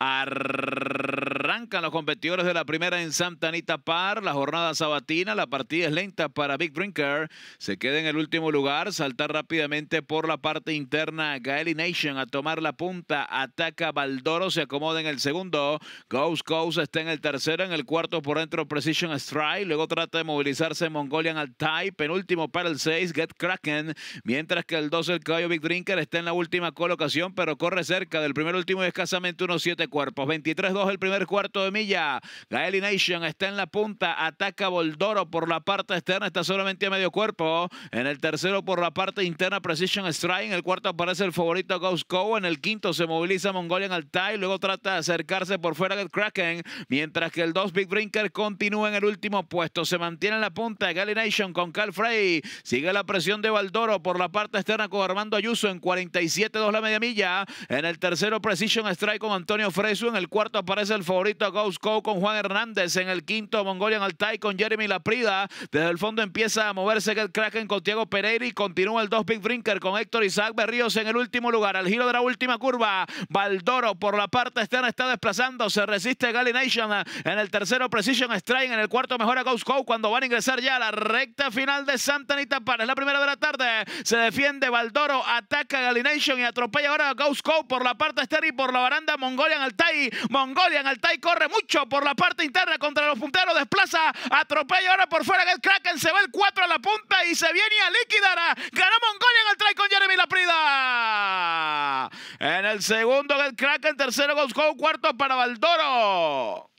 Ar los competidores de la primera en Santa Anita Par, la jornada sabatina, la partida es lenta para Big Drinker, se queda en el último lugar, saltar rápidamente por la parte interna, Gaeli Nation a tomar la punta, ataca Valdoro, se acomoda en el segundo, Ghost Coast está en el tercero, en el cuarto por dentro Precision Strike, luego trata de movilizarse Mongolian Altai. penúltimo para el 6, Get Kraken, mientras que el 12, el caballo Big Drinker, está en la última colocación, pero corre cerca del primer último y escasamente unos 7 cuerpos, 23-2 el primer cuarto, de milla. Gaeli Nation está en la punta, ataca Boldoro por la parte externa, está solamente a medio cuerpo. En el tercero por la parte interna, Precision Strike. En el cuarto aparece el favorito Ghost Cow. En el quinto se moviliza Mongolian Altai. Luego trata de acercarse por fuera del Kraken. Mientras que el dos Big Brinker continúa en el último puesto. Se mantiene en la punta Gaeli Nation con Cal Frey. Sigue la presión de Baldoro por la parte externa con Armando Ayuso en 47-2 la media milla. En el tercero Precision Strike con Antonio Fresu. En el cuarto aparece el favorito a Ghost Co con Juan Hernández. En el quinto, Mongolian Altai con Jeremy Laprida. Desde el fondo empieza a moverse el Kraken con Diego Pereira y continúa el 2 Big Brinker con Héctor Isaac Berríos en el último lugar. Al giro de la última curva, Valdoro por la parte externa está desplazando. Se resiste Gally Nation en el tercero, Precision Strike. En el cuarto, mejora Ghost Co cuando van a ingresar ya a la recta final de Santa Anita es La primera de la tarde se defiende Valdoro, ataca nation y atropella ahora a Ghost Co por la parte externa y por la baranda Mongolian Altai. Mongolian Altai corre mucho por la parte interna contra los punteros, desplaza, atropella ahora por fuera el Kraken, se va el 4 a la punta y se viene a liquidar. ganó Mongolia en el try con Jeremy Laprida. En el segundo, el Kraken, tercero, Goscow, cuarto para Valdoro.